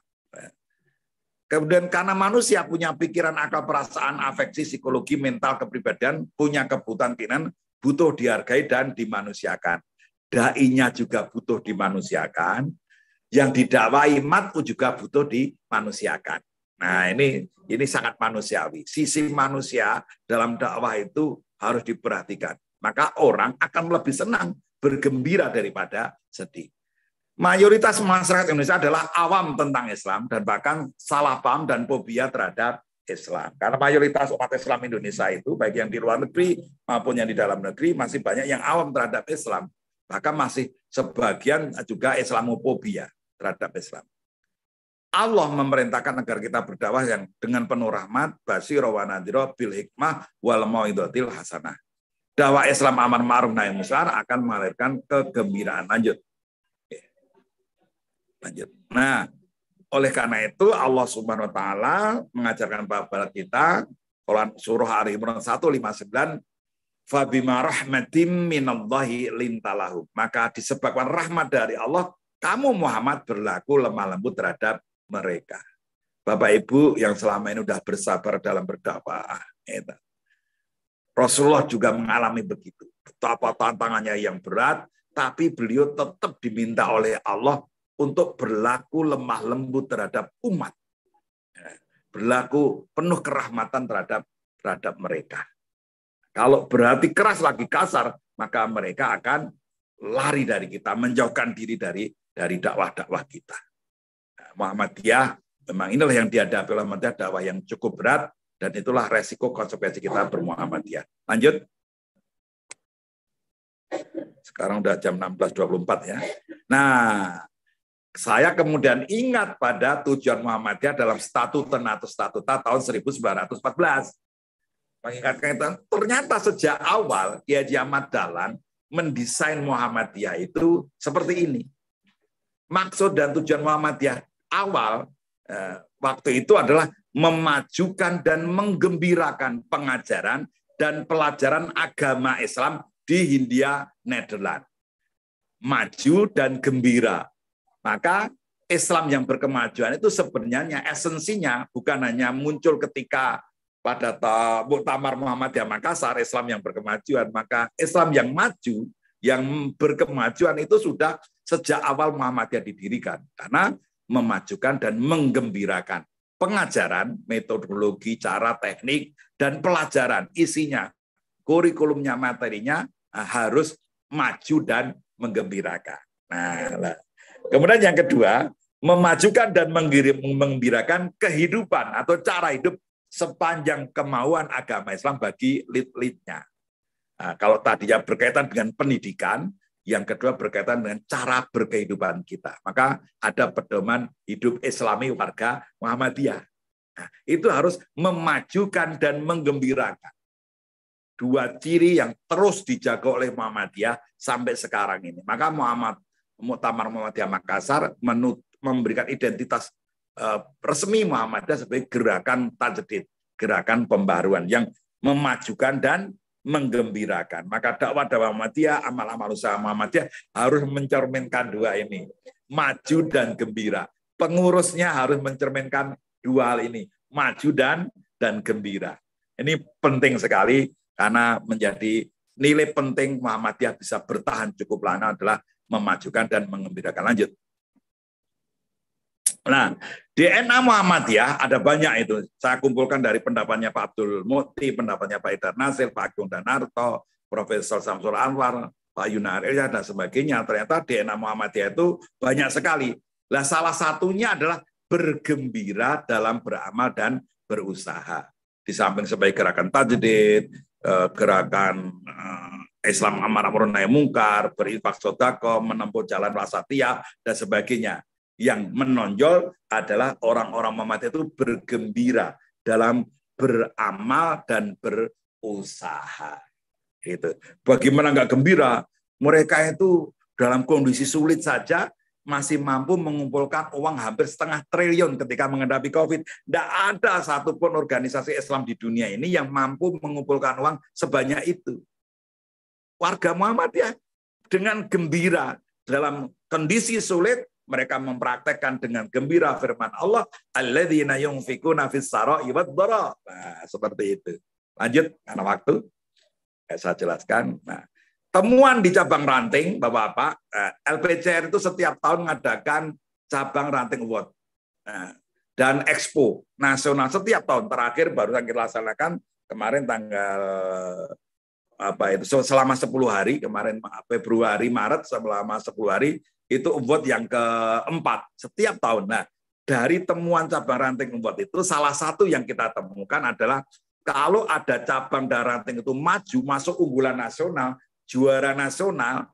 Kemudian karena manusia punya pikiran, akal, perasaan, afeksi, psikologi, mental, kepribadian, punya kebutuhan keinginan, butuh dihargai dan dimanusiakan. Dainya juga butuh dimanusiakan, yang didakwai matku juga butuh dimanusiakan. Nah, ini ini sangat manusiawi. Sisi manusia dalam dakwah itu harus diperhatikan. Maka orang akan lebih senang bergembira daripada sedih mayoritas masyarakat Indonesia adalah awam tentang Islam dan bahkan salah paham dan fobia terhadap Islam. Karena mayoritas umat Islam Indonesia itu baik yang di luar negeri maupun yang di dalam negeri masih banyak yang awam terhadap Islam. Bahkan masih sebagian juga Islamophobia terhadap Islam. Allah memerintahkan agar kita berdakwah yang dengan penuh rahmat, basi wa bil hikmah, wal mau'idotil hasanah. Dakwah Islam aman ma'ruf na'im musar akan melahirkan kegembiraan lanjut Lanjut. Nah, oleh karena itu Allah Subhanahu wa taala mengajarkan kepada kita Quran surah Al Imran 159 Fabima rahmatim minallahi lintalahu". Maka disebabkan rahmat dari Allah, kamu Muhammad berlaku lemah lembut terhadap mereka. Bapak Ibu yang selama ini sudah bersabar dalam berdakwah. Gitu. Rasulullah juga mengalami begitu. Betapa tantangannya yang berat, tapi beliau tetap diminta oleh Allah untuk berlaku lemah lembut terhadap umat. Ya, berlaku penuh kerahmatan terhadap terhadap mereka. Kalau berarti keras lagi kasar, maka mereka akan lari dari kita, menjauhkan diri dari dari dakwah-dakwah kita. Ya, Muhammadiyah memang inilah yang dihadapi oleh Muhammadiyah, dakwah yang cukup berat, dan itulah resiko konsekuensi kita bermuhammadiyah. Lanjut. Sekarang udah jam 16.24 ya. Nah, saya kemudian ingat pada tujuan Muhammadiyah dalam statuta atau statuta tahun 1914. Mengingatkan itu, ternyata sejak awal Kiai Ahmad Dahlan mendesain Muhammadiyah itu seperti ini. Maksud dan tujuan Muhammadiyah awal eh, waktu itu adalah memajukan dan menggembirakan pengajaran dan pelajaran agama Islam di Hindia, Nederland. Maju dan gembira, maka Islam yang berkemajuan itu sebenarnya esensinya bukan hanya muncul ketika pada Muktamar ya Makassar Islam yang berkemajuan maka Islam yang maju yang berkemajuan itu sudah sejak awal Muhammadiyah didirikan karena memajukan dan menggembirakan pengajaran, metodologi, cara teknik dan pelajaran isinya, kurikulumnya, materinya harus maju dan menggembirakan. Nah, Kemudian yang kedua, memajukan dan menggembirakan kehidupan atau cara hidup sepanjang kemauan agama Islam bagi lit lidnya Nah, kalau tadinya berkaitan dengan pendidikan, yang kedua berkaitan dengan cara berkehidupan kita. Maka ada pedoman hidup islami warga Muhammadiyah. Nah, itu harus memajukan dan menggembirakan. Dua ciri yang terus dijaga oleh Muhammadiyah sampai sekarang ini. Maka Muhammad Muktamar Muhammadiyah Makassar menut, memberikan identitas uh, resmi Muhammadiyah sebagai gerakan tajdid, gerakan pembaruan yang memajukan dan menggembirakan. Maka dakwah dakwah Muhammadiyah, amal-amal usaha Muhammadiyah harus mencerminkan dua ini, maju dan gembira. Pengurusnya harus mencerminkan dua hal ini, maju dan dan gembira. Ini penting sekali karena menjadi nilai penting Muhammadiyah bisa bertahan cukup lama adalah memajukan dan mengembirakan. Lanjut. Nah, DNA Muhammadiyah ada banyak itu. Saya kumpulkan dari pendapatnya Pak Abdul Muti, pendapatnya Pak Idar Nasir, Pak Agung Danarto, Profesor Samsul Anwar, Pak Yunar Ilyas, dan sebagainya. Ternyata DNA Muhammadiyah itu banyak sekali. Nah, salah satunya adalah bergembira dalam beramal dan berusaha. Di samping sebagai gerakan tajdid, eh, gerakan eh, Islam amarah meronai mungkar, berinfak sodako, menempuh jalan wasatia, dan sebagainya. Yang menonjol adalah orang-orang Muhammadiyah itu bergembira dalam beramal dan berusaha. Gitu. Bagaimana nggak gembira? Mereka itu dalam kondisi sulit saja masih mampu mengumpulkan uang hampir setengah triliun ketika menghadapi COVID. Tidak ada satupun organisasi Islam di dunia ini yang mampu mengumpulkan uang sebanyak itu warga Muhammadiyah dengan gembira dalam kondisi sulit mereka mempraktekkan dengan gembira firman Allah alladzina yunfikuna fis sarai wad dara. Nah, seperti itu. Lanjut karena waktu eh, saya jelaskan. Nah, temuan di cabang ranting Bapak-bapak, eh, LPCR itu setiap tahun mengadakan cabang ranting award. Nah, dan expo nasional setiap tahun terakhir baru kita laksanakan kemarin tanggal apa itu selama 10 hari kemarin Februari Maret selama 10 hari itu umbot yang keempat setiap tahun. Nah, dari temuan cabang ranting umbot itu salah satu yang kita temukan adalah kalau ada cabang dan ranting itu maju masuk unggulan nasional, juara nasional,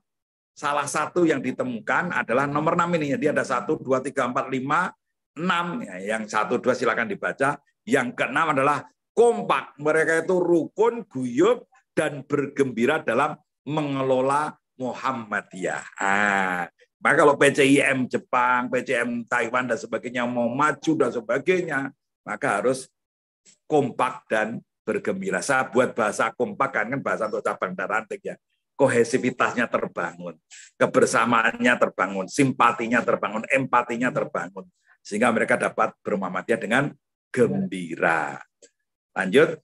salah satu yang ditemukan adalah nomor 6 ini. Jadi ada 1, 2, 3, 4, 5, 6. Ya, yang 1, 2 silakan dibaca. Yang keenam adalah kompak. Mereka itu rukun, guyup, dan bergembira dalam mengelola Muhammadiyah. Ah, maka kalau PCIM Jepang, PCIM Taiwan dan sebagainya mau maju dan sebagainya, maka harus kompak dan bergembira. Saya buat bahasa kompak kan, kan bahasa untuk cabang dan ya. Kohesivitasnya terbangun, kebersamaannya terbangun, simpatinya terbangun, empatinya terbangun. Sehingga mereka dapat bermamatiah dengan gembira. Lanjut,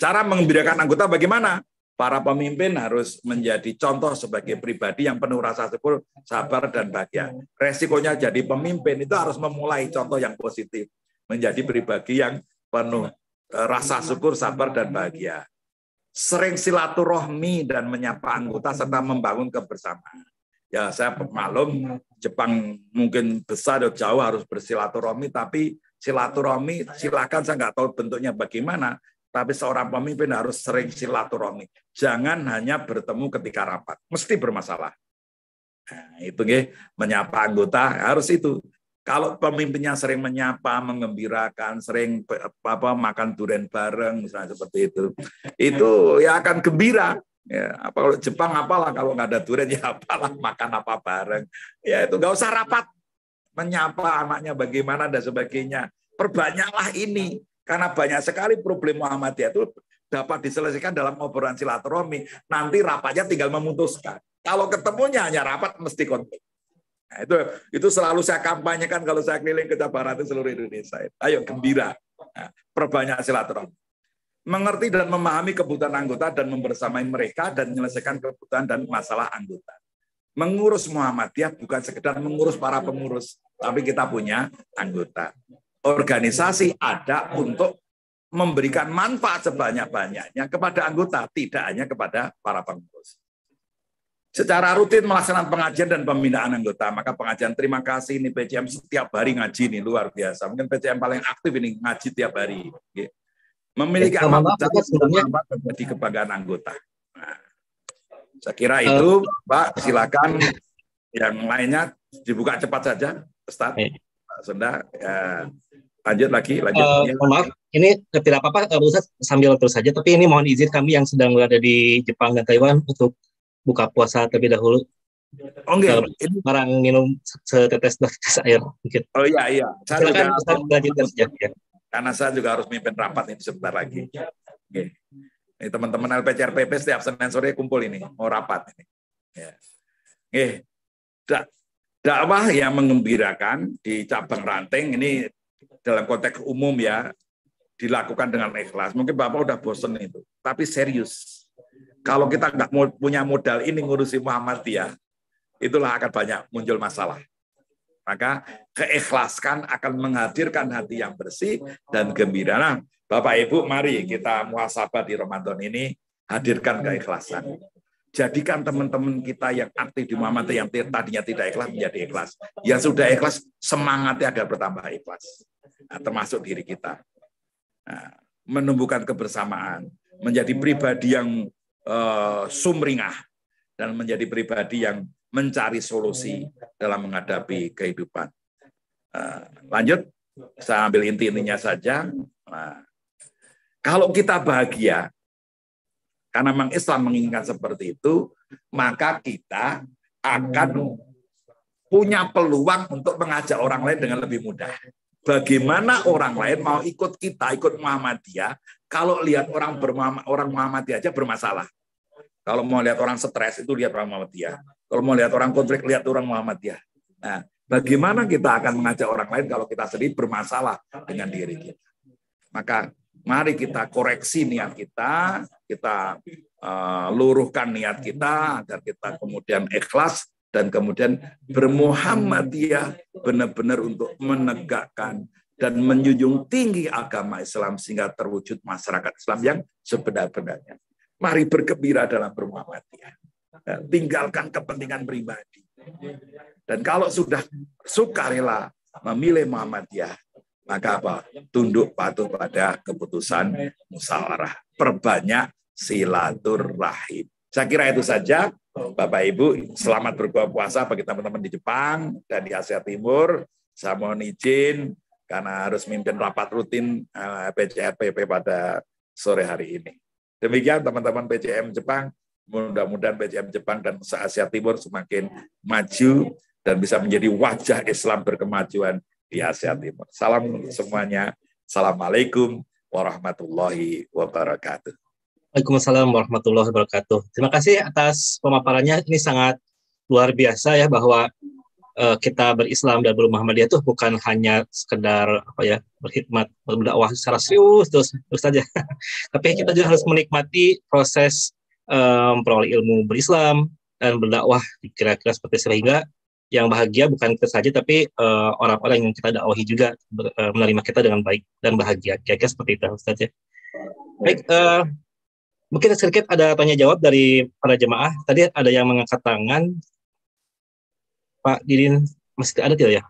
Cara mengembirakan anggota bagaimana? Para pemimpin harus menjadi contoh sebagai pribadi yang penuh rasa syukur, sabar, dan bahagia. Resikonya jadi pemimpin itu harus memulai contoh yang positif. Menjadi pribadi yang penuh e, rasa syukur, sabar, dan bahagia. Sering silaturahmi dan menyapa anggota serta membangun kebersamaan. Ya, saya maklum Jepang mungkin besar atau jauh harus bersilaturahmi, tapi silaturahmi silakan saya nggak tahu bentuknya bagaimana, tapi seorang pemimpin harus sering silaturahmi. Jangan hanya bertemu ketika rapat. Mesti bermasalah. Nah, itu nggih, menyapa anggota harus itu. Kalau pemimpinnya sering menyapa, mengembirakan, sering apa makan durian bareng misalnya seperti itu, itu ya akan gembira. Ya, apa kalau Jepang apalah kalau nggak ada durian ya apalah makan apa bareng. Ya itu nggak usah rapat, menyapa anaknya bagaimana dan sebagainya. Perbanyaklah ini karena banyak sekali problem Muhammadiyah itu dapat diselesaikan dalam obrolan silaturahmi. Nanti rapatnya tinggal memutuskan. Kalau ketemunya hanya rapat mesti konflik. Nah, itu itu selalu saya kampanyekan kalau saya keliling ke Jabarat itu seluruh Indonesia. Ayo gembira, nah, perbanyak silaturahmi mengerti dan memahami kebutuhan anggota dan membersamai mereka dan menyelesaikan kebutuhan dan masalah anggota. Mengurus Muhammadiyah bukan sekedar mengurus para pengurus, tapi kita punya anggota organisasi ada untuk memberikan manfaat sebanyak-banyaknya kepada anggota, tidak hanya kepada para pengurus. Secara rutin melaksanakan pengajian dan pembinaan anggota, maka pengajian terima kasih ini PCM setiap hari ngaji ini luar biasa. Mungkin PCM paling aktif ini ngaji tiap hari. Memiliki ya, amat sebenarnya menjadi kebanggaan anggota. Nah, saya kira itu, Pak, silakan yang lainnya dibuka cepat saja, Ustaz. Pak Senda, ya, lanjut lagi lanjut uh, maaf ini tidak apa-apa Bu eh, sambil terus saja tapi ini mohon izin kami yang sedang berada di Jepang dan Taiwan untuk buka puasa terlebih dahulu Oh barang minum setetes tetes air mungkin. Oh iya iya. Saya Silakan juga, saya lanjutkan iya. Karena saya juga harus mimpin rapat ini sebentar lagi. Oke. Ini teman-teman LPCRPP setiap Senin sore kumpul ini, mau rapat ini. Ya. Oke. Dak dakwah yang mengembirakan di cabang ranting ini dalam konteks umum ya dilakukan dengan ikhlas. Mungkin Bapak udah bosen itu, tapi serius. Kalau kita nggak punya modal ini ngurusi Muhammadiyah, itulah akan banyak muncul masalah. Maka keikhlaskan akan menghadirkan hati yang bersih dan gembira. Nah, Bapak Ibu, mari kita muhasabah di Ramadan ini hadirkan keikhlasan jadikan teman-teman kita yang aktif di Muhammadiyah yang tadinya tidak ikhlas menjadi ikhlas. Yang sudah ikhlas, semangatnya agar bertambah ikhlas. Nah, termasuk diri kita. Nah, menumbuhkan kebersamaan, menjadi pribadi yang uh, sumringah, dan menjadi pribadi yang mencari solusi dalam menghadapi kehidupan. Uh, lanjut, saya ambil inti-intinya saja. Nah, kalau kita bahagia, karena memang Islam menginginkan seperti itu, maka kita akan punya peluang untuk mengajak orang lain dengan lebih mudah. Bagaimana orang lain mau ikut kita, ikut Muhammadiyah, kalau lihat orang bermuhammad, orang Muhammadiyah aja bermasalah. Kalau mau lihat orang stres itu lihat orang Muhammadiyah. Kalau mau lihat orang konflik lihat orang Muhammadiyah. Nah, bagaimana kita akan mengajak orang lain kalau kita sendiri bermasalah dengan diri kita? Maka mari kita koreksi niat kita, kita uh, luruhkan niat kita agar kita kemudian ikhlas dan kemudian bermuhammadiyah benar-benar untuk menegakkan dan menjunjung tinggi agama Islam sehingga terwujud masyarakat Islam yang sebenar-benarnya. Mari bergembira dalam bermuhammadiyah. Ya, tinggalkan kepentingan pribadi. Dan kalau sudah sukarela memilih Muhammadiyah, maka apa? Tunduk patuh pada keputusan musyawarah. Perbanyak silaturahim. Saya kira itu saja. Bapak Ibu, selamat berbuka puasa bagi teman-teman di Jepang dan di Asia Timur. Saya mohon izin karena harus memimpin rapat rutin PCRPP eh, pada sore hari ini. Demikian teman-teman PCM Jepang, mudah-mudahan PCM Jepang dan se-Asia Timur semakin maju dan bisa menjadi wajah Islam berkemajuan di Asia Timur. Salam semuanya. Assalamualaikum warahmatullahi wabarakatuh. Waalaikumsalam warahmatullahi wabarakatuh. Terima kasih atas pemaparannya. Ini sangat luar biasa ya bahwa uh, kita berislam dan bermuhammadiyah itu bukan hanya sekedar apa ya berkhidmat berdakwah secara serius terus terus saja. Tapi kita juga harus menikmati proses um, eh, peroleh ilmu berislam dan berdakwah kira-kira seperti sehingga yang bahagia bukan kita saja tapi orang eh, orang-orang yang kita dakwahi juga ber, uh, menerima kita dengan baik dan bahagia kira-kira seperti itu Ustaz ya. Baik, uh, Mungkin sedikit ada tanya jawab dari para jemaah. Tadi ada yang mengangkat tangan. Pak Didin masih ada tidak ya?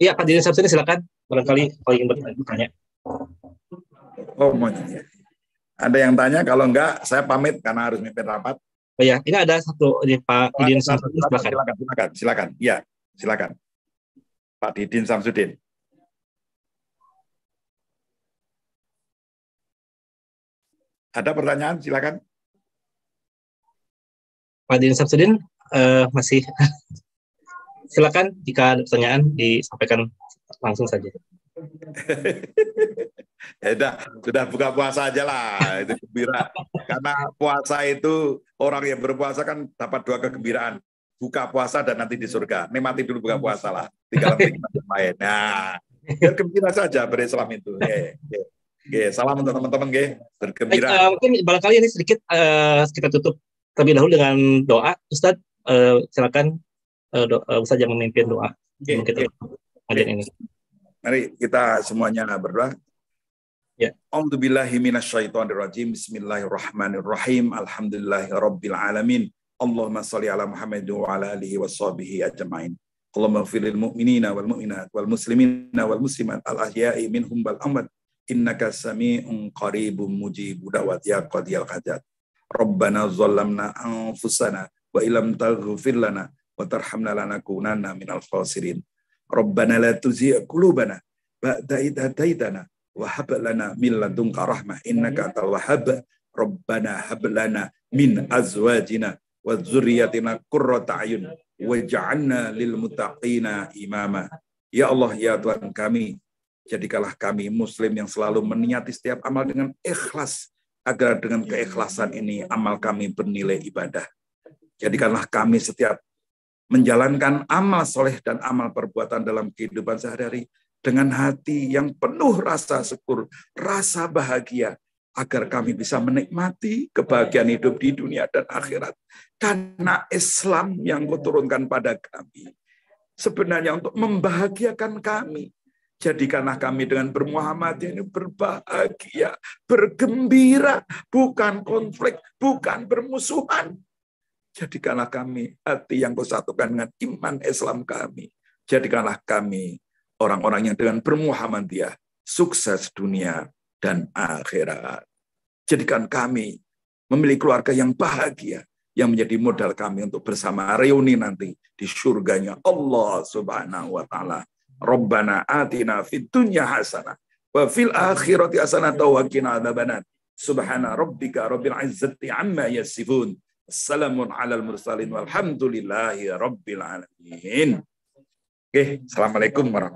Iya Pak Didin Sabsini silakan barangkali kalau ingin bertanya. Oh mau tanya. Ada yang tanya kalau enggak saya pamit karena harus mimpin rapat. Oh ya, ini ada satu ini Pak Didin Samsudin silakan. Silakan, silakan. Iya, silakan. Pak Didin Samsudin. Ada pertanyaan? Silakan. Pak Din Sabsudin, uh, eh, masih. Silakan jika ada pertanyaan disampaikan langsung saja. ya sudah buka puasa aja lah, itu gembira. Karena puasa itu orang yang berpuasa kan dapat dua kegembiraan, buka puasa dan nanti di surga. Nikmati dulu buka puasa lah, tinggal nanti kita main. Nah, gembira saja berislam itu. Yeah, yeah. Oke, salam untuk teman-teman, Ge. Bergembira. Baik, uh, eh, mungkin barangkali ini sedikit uh, kita tutup terlebih dahulu dengan doa. Ustadz, uh, silakan uh, do, uh, Ustadz yang memimpin doa. Oke, kita oke. ini. Mari kita semuanya berdoa. Ya. A'udzubillahi minasyaitonirrajim. Bismillahirrahmanirrahim. Alhamdulillahirabbil alamin. Allahumma shalli ala Muhammad wa ala alihi washabihi ajmain. Allahumma fil lil mu'minina wal mu'minat wal muslimina wal muslimat al ahya'i minhum wal amwat innaka sami'un qaribum mujibud da'wat ya, ya qadiyal hajat. Rabbana zalamna anfusana wa ilam taghfir lana wa tarhamna lanakunanna minal khasirin. Rabbana la tuzigh qulubana ba'da idh na wa hab lana min ladunka rahmah innaka antal wahhab. Rabbana hab lana min azwajina wa dzurriyyatina qurrata ayun waj'alna lil muttaqina imama. Ya Allah ya Tuhan kami, jadikanlah kami muslim yang selalu meniati setiap amal dengan ikhlas, agar dengan keikhlasan ini amal kami bernilai ibadah. Jadikanlah kami setiap menjalankan amal soleh dan amal perbuatan dalam kehidupan sehari-hari dengan hati yang penuh rasa syukur, rasa bahagia, agar kami bisa menikmati kebahagiaan hidup di dunia dan akhirat. Karena Islam yang kau turunkan pada kami, sebenarnya untuk membahagiakan kami, Jadikanlah kami dengan bermuhammad ini berbahagia, bergembira, bukan konflik, bukan bermusuhan. Jadikanlah kami hati yang kau dengan iman Islam kami. Jadikanlah kami orang-orang yang dengan bermuhammadiyah sukses dunia dan akhirat. Jadikan kami memiliki keluarga yang bahagia, yang menjadi modal kami untuk bersama reuni nanti di surganya Allah Subhanahu wa taala. Rabbana atina fid dunya hasanah wa fil akhirati hasanah wa qina adzabannar. Subhana rabbika rabbil izzati amma yasifun. Assalamun alal mursalin walhamdulillahi rabbil alamin. Oke, okay. Assalamualaikum warahmatullahi